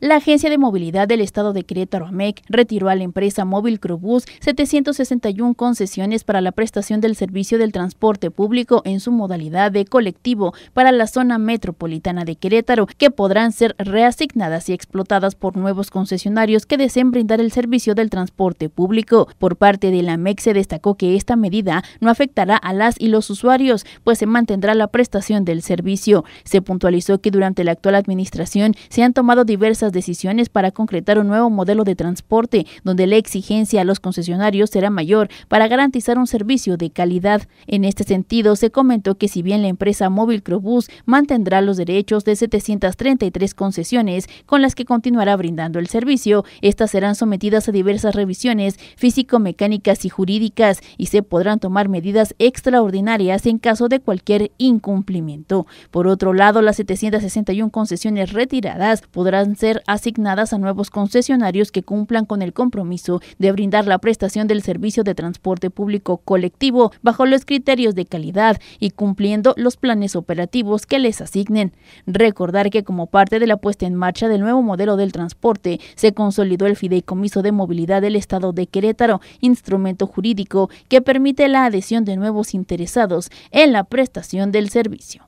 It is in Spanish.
La Agencia de Movilidad del Estado de Querétaro, AMEC, retiró a la empresa Móvil Crobús 761 concesiones para la prestación del servicio del transporte público en su modalidad de colectivo para la zona metropolitana de Querétaro, que podrán ser reasignadas y explotadas por nuevos concesionarios que deseen brindar el servicio del transporte público. Por parte de la AMEC se destacó que esta medida no afectará a las y los usuarios, pues se mantendrá la prestación del servicio. Se puntualizó que durante la actual administración se han tomado diversas decisiones para concretar un nuevo modelo de transporte donde la exigencia a los concesionarios será mayor para garantizar un servicio de calidad. En este sentido, se comentó que si bien la empresa Móvil Crobus mantendrá los derechos de 733 concesiones con las que continuará brindando el servicio, estas serán sometidas a diversas revisiones físico-mecánicas y jurídicas y se podrán tomar medidas extraordinarias en caso de cualquier incumplimiento. Por otro lado, las 761 concesiones retiradas podrán ser asignadas a nuevos concesionarios que cumplan con el compromiso de brindar la prestación del servicio de transporte público colectivo bajo los criterios de calidad y cumpliendo los planes operativos que les asignen. Recordar que como parte de la puesta en marcha del nuevo modelo del transporte, se consolidó el Fideicomiso de Movilidad del Estado de Querétaro, instrumento jurídico que permite la adhesión de nuevos interesados en la prestación del servicio